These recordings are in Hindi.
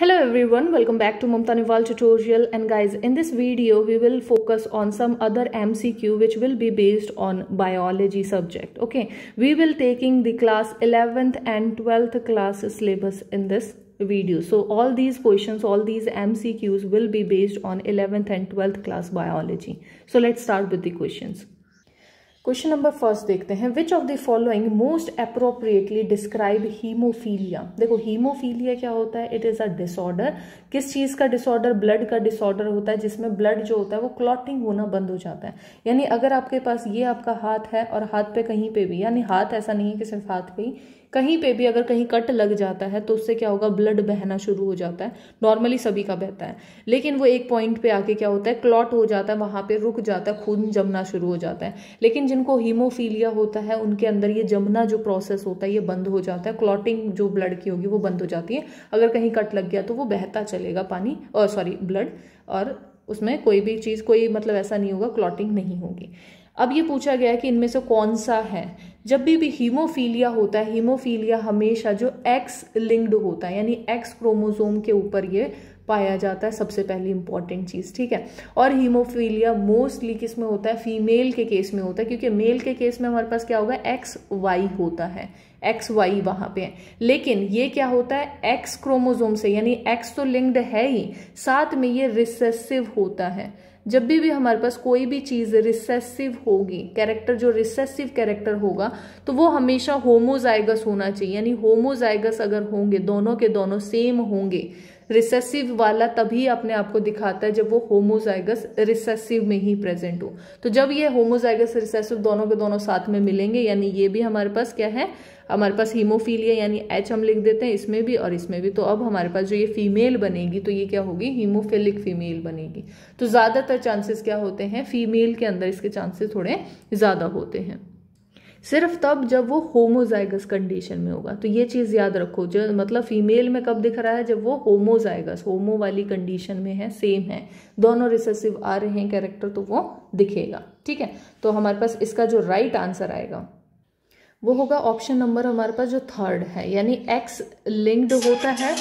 Hello everyone, welcome back to Nival tutorial and guys in this video we will focus on some other MCQ which will be based on biology subject. Okay, we will taking the class 11th and 12th class syllabus in this video. So all these questions, all these MCQs will be based on 11th and 12th class biology. So let's start with the questions. Question number first देखते हैं which of the following most appropriately describe haemophilia देखो हीमोफीलिया क्या होता है इट इज़ अ डिसऑर्डर किस चीज़ का डिसऑर्डर ब्लड का डिसऑर्डर होता है जिसमें ब्लड जो होता है वो क्लॉटिंग होना बंद हो जाता है यानी अगर आपके पास ये आपका हाथ है और हाथ पे कहीं पे भी यानी हाथ ऐसा नहीं है कि सिर्फ हाथ पे ही कहीं पे भी अगर कहीं कट लग जाता है तो उससे क्या होगा ब्लड बहना शुरू हो जाता है नॉर्मली सभी का बहता है लेकिन वो एक पॉइंट पे आके क्या होता है क्लॉट हो जाता है वहाँ पे रुक जाता है खून जमना शुरू हो जाता है लेकिन जिनको हीमोफीलिया होता है उनके अंदर ये जमना जो प्रोसेस होता है ये बंद हो जाता है क्लॉटिंग जो ब्लड की होगी वो बंद हो जाती है अगर कहीं कट लग गया तो वो बहता चलेगा पानी और सॉरी ब्लड और उसमें कोई भी चीज़ कोई मतलब ऐसा नहीं होगा क्लॉटिंग नहीं होगी अब ये पूछा गया है कि इनमें से कौन सा है जब भी भी हीमोफीलिया होता है हीमोफीलिया हमेशा जो एक्स लिंक्ड होता है यानी एक्स क्रोमोसोम के ऊपर ये पाया जाता है सबसे पहली इंपॉर्टेंट चीज़ ठीक है और हीमोफीलिया मोस्टली किस में होता है फीमेल के केस में होता है क्योंकि मेल के केस में हमारे पास क्या होगा एक्स वाई होता है एक्स वाई वहाँ पे है लेकिन ये क्या होता है एक्स क्रोमोजोम से यानी एक्स तो लिंक्ड है ही साथ में ये रिसेसिव होता है जब भी भी हमारे पास कोई भी चीज़ रिसेसिव होगी कैरेक्टर जो रिसेसिव कैरेक्टर होगा तो वो हमेशा होमोजाइगस होना चाहिए यानी होमोजाइगस अगर होंगे दोनों के दोनों सेम होंगे रिसेसिव वाला तभी अपने आप को दिखाता है जब वो होमोजाइगस रिसेसिव में ही प्रेजेंट हो तो जब ये होमोजाइगस रिसेसिव दोनों के दोनों साथ में मिलेंगे यानी ये भी हमारे पास क्या है हमारे पास हीमोफीलिया यानी एच हम लिख देते हैं इसमें भी और इसमें भी तो अब हमारे पास जो ये फीमेल बनेगी तो ये क्या होगी हीमोफिलिक फीमेल बनेगी तो ज़्यादातर चांसेस क्या होते हैं फीमेल के अंदर इसके चांसेस थोड़े ज़्यादा होते हैं सिर्फ तब जब वो होमोजाइगस कंडीशन में होगा तो ये चीज़ याद रखो जो मतलब फीमेल में कब दिख रहा है जब वो होमोजाइगस होमो वाली कंडीशन में है सेम है दोनों रिसेसिव आ रहे हैं कैरेक्टर तो वो दिखेगा ठीक है तो हमारे पास इसका जो राइट आंसर आएगा वो होगा ऑप्शन नंबर हमारे पास जो थर्ड है यानी एक्स लिंक्ड होता है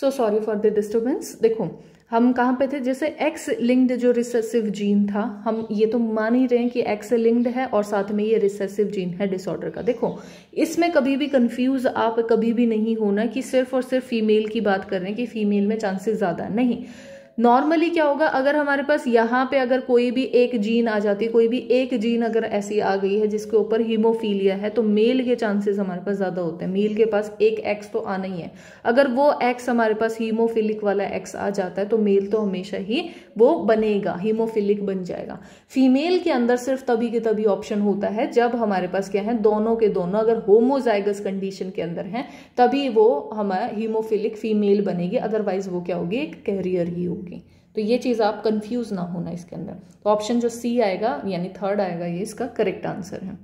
so sorry for the disturbance देखो हम कहाँ पे थे जैसे एक्स लिंक्ड जो रिसेसिव जीन था हम ये तो मान ही रहे हैं कि एक्स लिंक्ड है और साथ में ये रिसेसिव जीन है डिसऑर्डर का देखो इसमें कभी भी कंफ्यूज आप कभी भी नहीं होना कि सिर्फ और सिर्फ फीमेल की बात कर रहे हैं कि फीमेल में चांसेस ज़्यादा नहीं नॉर्मली क्या होगा अगर हमारे पास यहाँ पे अगर कोई भी एक जीन आ जाती है कोई भी एक जीन अगर ऐसी आ गई है जिसके ऊपर हीमोफीलिया है तो मेल के चांसेस हमारे पास ज़्यादा होते हैं मेल के पास एक एक्स तो आना ही है अगर वो एक्स हमारे पास हीमोफिलिक वाला एक्स आ जाता है तो मेल तो हमेशा ही वो बनेगा हीमोफिलिक बन जाएगा फीमेल के अंदर सिर्फ तभी के तभी ऑप्शन होता है जब हमारे पास क्या है दोनों के दोनों अगर होमोजाइगस कंडीशन के अंदर हैं तभी वो हमारा हीमोफिलिक फीमेल बनेगी अदरवाइज वो क्या होगी एक कैरियर ही होगी की तो ये चीज़ आप कंफ्यूज ना होना इसके अंदर तो ऑप्शन जो सी आएगा यानी थर्ड आएगा ये इसका करेक्ट आंसर है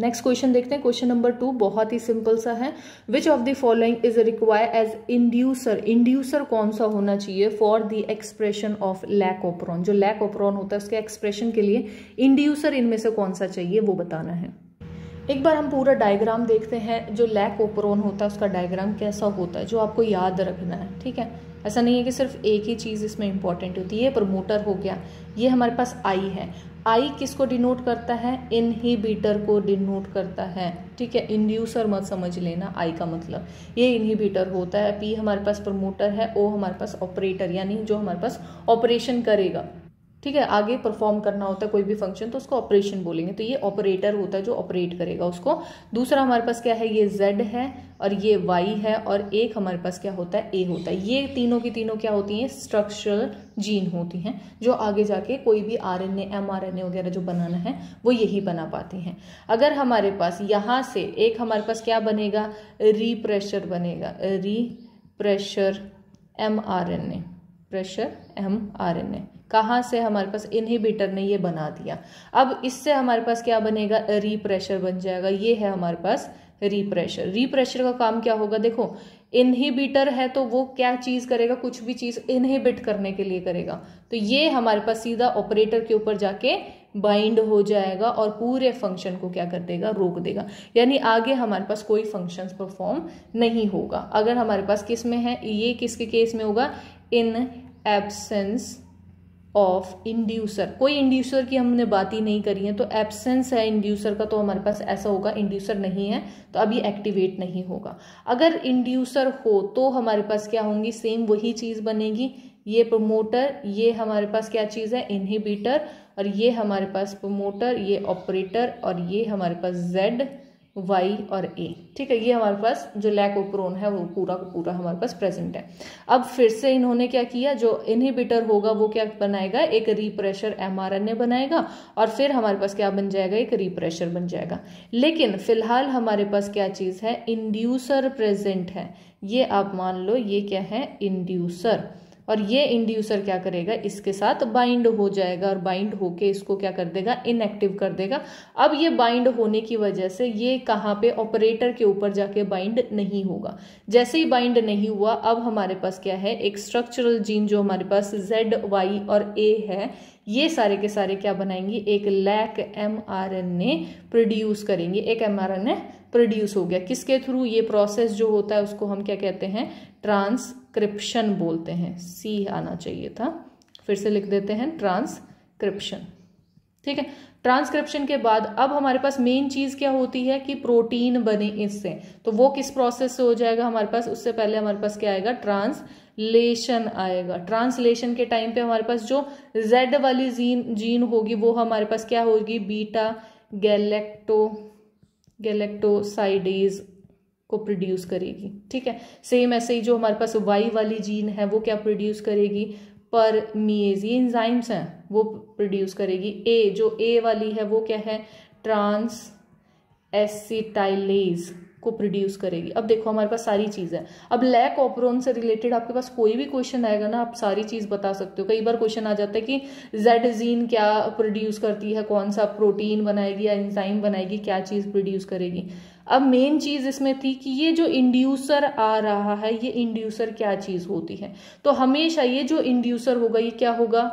नेक्स्ट क्वेश्चन देखते हैं क्वेश्चन नंबर टू बहुत ही सिंपल सा है which of the following is require as inducer inducer कौन सा होना चाहिए for the expression of lac operon जो लैक ऑपरॉन होता है उसके एक्सप्रेशन के लिए इंड्यूसर इनमें से कौन सा चाहिए वो बताना है एक बार हम पूरा डायग्राम देखते हैं जो लैक ओपरोन होता है उसका डायग्राम कैसा होता है जो आपको याद रखना है ठीक है ऐसा नहीं है कि सिर्फ एक ही चीज़ इसमें इंपॉर्टेंट होती है ये प्रमोटर हो गया ये हमारे पास आई है आई किसको डिनोट करता है इनहिबिटर को डिनोट करता है ठीक है इंड्यूसर मत समझ लेना आई का मतलब ये इनहिबिटर होता है पी हमारे पास प्रमोटर है ओ हमारे पास ऑपरेटर यानी जो हमारे पास ऑपरेशन करेगा ठीक है आगे परफॉर्म करना होता है कोई भी फंक्शन तो उसको ऑपरेशन बोलेंगे तो ये ऑपरेटर होता है जो ऑपरेट करेगा उसको दूसरा हमारे पास क्या है ये जेड है और ये वाई है और एक हमारे पास क्या होता है ए होता है ये तीनों की तीनों क्या होती हैं स्ट्रक्चरल जीन होती हैं जो आगे जाके कोई भी आर एन वगैरह जो बनाना है वो यही बना पाते हैं अगर हमारे पास यहाँ से एक हमारे पास क्या बनेगा रीप्रेशर बनेगा री प्रेशर एम प्रेशर एम कहाँ से हमारे पास इनहिबिटर ने ये बना दिया अब इससे हमारे पास क्या बनेगा रीप्रेशर बन जाएगा ये है हमारे पास रीप्रेशर रीप्रेशर का काम क्या होगा देखो इनहिबिटर है तो वो क्या चीज़ करेगा कुछ भी चीज़ इनहिबिट करने के लिए करेगा तो ये हमारे पास सीधा ऑपरेटर के ऊपर जाके बाइंड हो जाएगा और पूरे फंक्शन को क्या कर देगा रोक देगा यानी आगे हमारे पास कोई फंक्शन परफॉर्म नहीं होगा अगर हमारे पास किस में है ये किसके केस में होगा इन एबसेंस ऑफ इंड्यूसर कोई इंड्यूसर की हमने बात ही नहीं करी है तो एब्सेंस है इंड्यूसर का तो हमारे पास ऐसा होगा इंड्यूसर नहीं है तो अब ये एक्टिवेट नहीं होगा अगर इंड्यूसर हो तो हमारे पास क्या होंगी सेम वही चीज़ बनेगी ये प्रोमोटर ये हमारे पास क्या चीज़ है इनहिबिटर और ये हमारे पास प्रोमोटर ये ऑपरेटर और ये हमारे पास जेड वाई और ए ठीक है ये हमारे पास जो लैक ओप्रोन है वो पूरा का पूरा हमारे पास प्रेजेंट है अब फिर से इन्होंने क्या किया जो इनहिबिटर होगा वो क्या बनाएगा एक रीप्रेशर एमआरएनए बनाएगा और फिर हमारे पास क्या बन जाएगा एक रीप्रेशर बन जाएगा लेकिन फिलहाल हमारे पास क्या चीज़ है इंड्यूसर प्रेजेंट है ये आप मान लो ये क्या है इंड्यूसर और ये इंड्यूसर क्या करेगा इसके साथ बाइंड हो जाएगा और बाइंड होके इसको क्या कर देगा इनएक्टिव कर देगा अब ये बाइंड होने की वजह से ये कहाँ पे ऑपरेटर के ऊपर जाके बाइंड नहीं होगा जैसे ही बाइंड नहीं हुआ अब हमारे पास क्या है एक स्ट्रक्चरल जीन जो हमारे पास जेड वाई और ए है ये सारे के सारे क्या बनाएंगे एक lac M R N A produce करेंगे एक M R N A produce हो गया किसके थ्रू ये प्रोसेस जो होता है उसको हम क्या कहते हैं ट्रांस ट्रांसक्रिप्शन बोलते हैं सी आना चाहिए था फिर से लिख देते हैं ट्रांसक्रिप्शन ठीक है ट्रांसक्रिप्शन के बाद अब हमारे पास मेन चीज़ क्या होती है कि प्रोटीन बने इससे तो वो किस प्रोसेस से हो जाएगा हमारे पास उससे पहले हमारे पास क्या आएगा ट्रांसलेशन आएगा ट्रांसलेशन के टाइम पे हमारे पास जो जेड वाली जीन जीन होगी वो हमारे पास क्या होगी बीटा गैलेक्टो गैलेक्टोसाइडीज को प्रोड्यूस करेगी ठीक है सेम ऐसे ही जो हमारे पास वाई वाली जीन है वो क्या प्रोड्यूस करेगी पर मीएज ये इंजाइम्स हैं वो प्रोड्यूस करेगी ए जो ए वाली है वो क्या है ट्रांस एसिटाइलेज को प्रोड्यूस करेगी अब देखो हमारे पास सारी चीज़ है अब लैक ऑपरोन से रिलेटेड आपके पास कोई भी क्वेश्चन आएगा ना आप सारी चीज़ बता सकते हो कई बार क्वेश्चन आ जाता है कि जेड जीन क्या प्रोड्यूस करती है कौन सा प्रोटीन बनाएगी या इंजाइम बनाएगी क्या चीज़ प्रोड्यूस करेगी अब मेन चीज़ इसमें थी कि ये जो इंड्यूसर आ रहा है ये इंड्यूसर क्या चीज़ होती है तो हमेशा ये जो इंड्यूसर होगा ये क्या होगा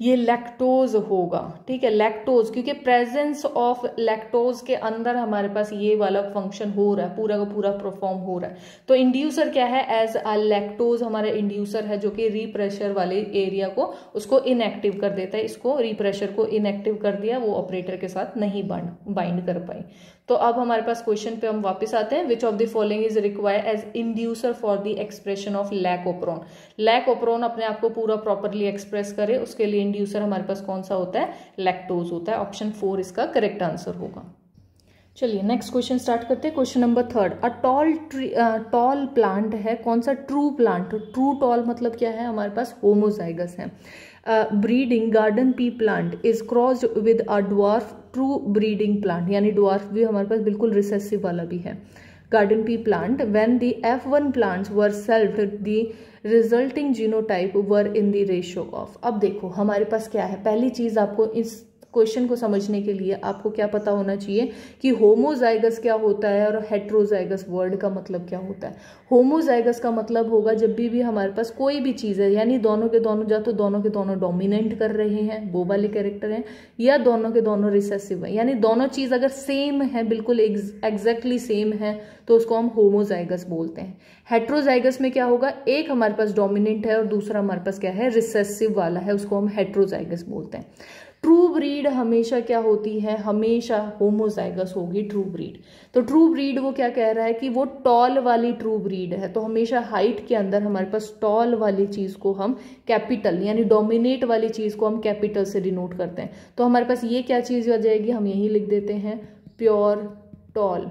ये लैक्टोज होगा ठीक है लैक्टोज क्योंकि प्रेजेंस ऑफ लैक्टोज के अंदर हमारे पास ये वाला फंक्शन हो रहा है पूरा का पूरा परफॉर्म हो रहा है तो इंड्यूसर क्या है एज अ लैक्टोज हमारा इंड्यूसर है जो कि रीप्रेशर वाले एरिया को उसको इनएक्टिव कर देता है इसको रीप्रेशर को इनएक्टिव कर दिया वो ऑपरेटर के साथ नहीं बाइंड कर पाई तो अब हमारे पास क्वेश्चन पे हम वापस आते हैं which of the following is required as inducer for the expression of lac operon lac operon अपने आप को पूरा प्रॉपरली एक्सप्रेस करे उसके लिए इंड्यूसर हमारे पास कौन सा होता है लैक्टोज होता है ऑप्शन फोर इसका करेक्ट आंसर होगा चलिए नेक्स्ट क्वेश्चन स्टार्ट करते हैं question number third a tall tree tall plant है कौन सा ट्रू प्लांट ट्रू टॉल मतलब क्या है हमारे पास होमोजाइगस है breeding garden pea plant is crossed with a dwarf true breeding plant यानी डॉर्फ भी हमारे पास बिल्कुल रिसेसिव वाला भी है garden pea plant when the F one plant were self the resulting genotype were in the ratio of अब देखो हमारे पास क्या है पहली चीज़ आपको इस क्वेश्चन को समझने के लिए आपको क्या पता होना चाहिए कि होमोजाइगस क्या होता है और हेट्रोजाइगस वर्ड का मतलब क्या होता है होमोजाइगस का मतलब होगा जब भी भी हमारे पास कोई भी चीज़ है यानी दोनों के दोनों या तो दोनों के दोनों डोमिनेंट कर रहे हैं वो वाले कैरेक्टर हैं या दोनों के दोनों रिसेसिव हैं यानी दोनों चीज़ अगर सेम है बिल्कुल एग्जैक्टली सेम है तो उसको हम होमोजाइगस बोलते हैं हेट्रोजाइगस में क्या होगा एक हमारे पास डोमिनेंट है और दूसरा हमारे पास क्या है रिसेसिव वाला है उसको हम हेट्रोजाइगस बोलते हैं ट्रू ब्रीड हमेशा क्या होती है हमेशा होमोजाइगस होगी ट्रू ब्रीड तो ट्रू ब्रीड वो क्या कह रहा है कि वो टॉल वाली ट्रू ब्रीड है तो हमेशा हाइट के अंदर हमारे पास टॉल वाली चीज़ को हम कैपिटल यानी डोमिनेट वाली चीज़ को हम कैपिटल से डिनोट करते हैं तो हमारे पास ये क्या चीज़ आ जाएगी हम यही लिख देते हैं प्योर टॉल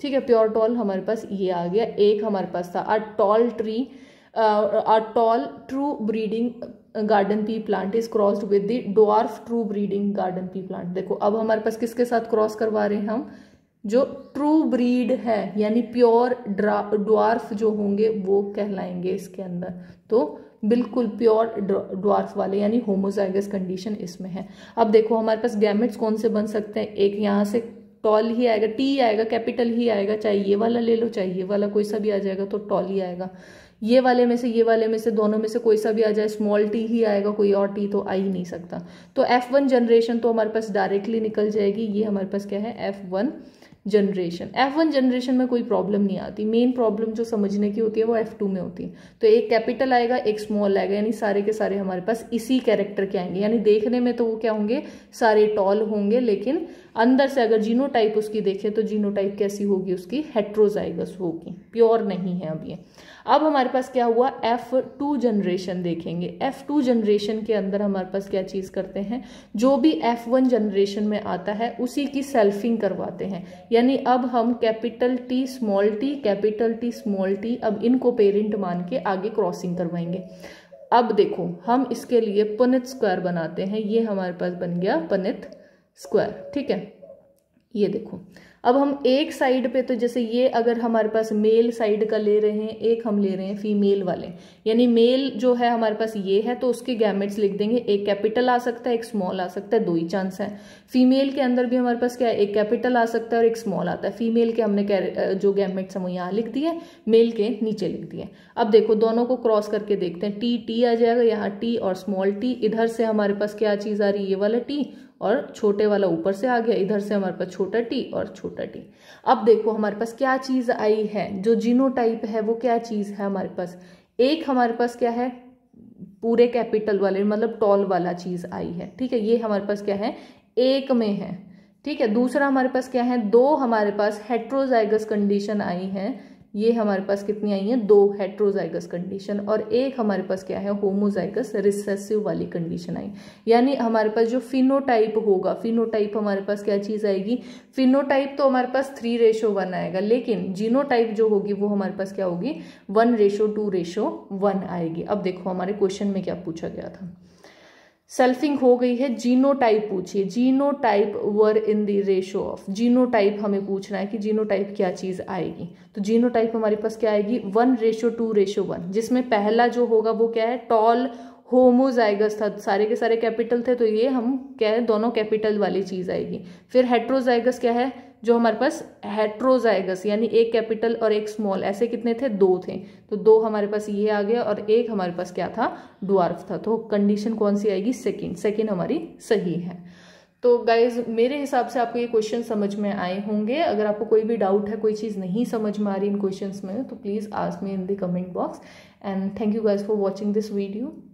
ठीक है प्योर टॉल हमारे पास ये आ गया एक हमारे पास था a tall tree a tall true breeding garden pea plant is crossed with the true breeding garden pea plant देखो अब हमारे पास किसके साथ क्रॉस करवा रहे हैं हम जो ट्रू ब्रीड है यानी प्योर डॉर्फ जो होंगे वो कहलाएंगे इसके अंदर तो बिल्कुल प्योर डॉर्फ वाले यानी होमोजाइगस कंडीशन इसमें है अब देखो हमारे पास गैमेट्स कौन से बन सकते हैं एक यहाँ से टॉल ही आएगा टी आएगा कैपिटल ही आएगा चाहे ये वाला ले लो चाहे ये वाला कोई सा भी आ जाएगा तो टॉल ही आएगा ये वाले में से ये वाले में से दोनों में से कोई सा भी आ जाए स्मॉल टी ही आएगा कोई और टी तो आ ही नहीं सकता तो एफ वन जनरेशन तो हमारे पास डायरेक्टली निकल जाएगी ये हमारे पास क्या है F one generation F one generation में कोई प्रॉब्लम नहीं आती मेन प्रॉब्लम जो समझने की होती है वो एफ टू में होती है तो एक कैपिटल आएगा एक स्मॉल आएगा यानी सारे के सारे हमारे पास इसी कैरेक्टर के आएंगे यानी देखने में तो वो क्या होंगे सारे टॉल होंगे लेकिन अंदर से अगर जीनो उसकी देखें तो जीनो कैसी होगी उसकी हेट्रोजाइगस होगी प्योर नहीं है अब ये अब हमारे पास क्या हुआ एफ टू जनरेशन देखेंगे एफ टू जनरेशन के अंदर हमारे पास क्या चीज़ करते हैं जो भी एफ वन जनरेशन में आता है उसी की सेल्फिंग करवाते हैं यानी अब हम capital T small T capital T small T अब इनको पेरेंट मान के आगे क्रॉसिंग करवाएंगे अब देखो हम इसके लिए पनित स्क्वायर बनाते हैं ये हमारे पास बन गया पनित स्क्वायर ठीक है ये देखो अब हम एक साइड पे तो जैसे ये अगर हमारे पास मेल साइड का ले रहे हैं एक हम ले रहे हैं फीमेल वाले यानी मेल जो है हमारे पास ये है तो उसके गैमेट्स लिख देंगे एक कैपिटल आ सकता है एक स्मॉल आ सकता है दो ही चांस है फीमेल के अंदर भी हमारे पास क्या है एक कैपिटल आ सकता है और एक स्मॉल आता है फीमेल के हमने जो गैमेट्स हम यहाँ लिख दिए मेल के नीचे लिख दिए अब देखो दोनों को क्रॉस करके देखते हैं टी टी आ जाएगा यहाँ टी और स्मॉल टी इधर से हमारे पास क्या चीज़ आ रही है ये वाला टी और छोटे वाला ऊपर से आ गया इधर से हमारे पास छोटा टी और छोटा टी अब देखो हमारे पास क्या चीज़ आई है जो टाइप है वो क्या चीज़ है हमारे पास एक हमारे पास क्या है पूरे कैपिटल वाले मतलब टॉल वाला चीज़ आई है ठीक है ये हमारे पास क्या है एक में है ठीक है दूसरा हमारे पास क्या है दो हमारे पास हेट्रोजाइगस कंडीशन आई है ये हमारे पास कितनी आई हैं दो हेट्रोजाइगस कंडीशन और एक हमारे पास क्या है होमोजाइगस रिसेसिव वाली कंडीशन आई यानी हमारे पास जो फिनोटाइप होगा फिनोटाइप हमारे पास क्या चीज़ आएगी फिनोटाइप तो हमारे पास थ्री रेशो वन आएगा लेकिन जीनोटाइप जो होगी वो हमारे पास क्या होगी one ratio two ratio one आएगी अब देखो हमारे क्वेश्चन में क्या पूछा गया था सेल्फिंग हो गई है जीनोटाइप पूछिए genotype were in the ratio of genotype हमें पूछना है कि जीनोटाइप क्या चीज़ आएगी तो जीनोटाइप हमारे पास क्या आएगी one ratio two ratio one जिसमें पहला जो होगा वो क्या है टॉल होमोजाइगस था सारे के सारे कैपिटल थे तो ये हम क्या है दोनों कैपिटल वाली चीज़ आएगी फिर हेट्रोजाइगस क्या है जो हमारे पास हेट्रोजाइगस यानी एक कैपिटल और एक स्मॉल ऐसे कितने थे दो थे तो दो हमारे पास ये आ गया और एक हमारे पास क्या था डुआर्फ था तो कंडीशन कौन सी आएगी सेकेंड सेकेंड हमारी सही है तो गाइज मेरे हिसाब से आपको ये क्वेश्चन समझ में आए होंगे अगर आपको कोई भी डाउट है कोई चीज़ नहीं समझ में आ रही इन क्वेश्चन में तो please ask me in the comment box and thank you guys for watching this video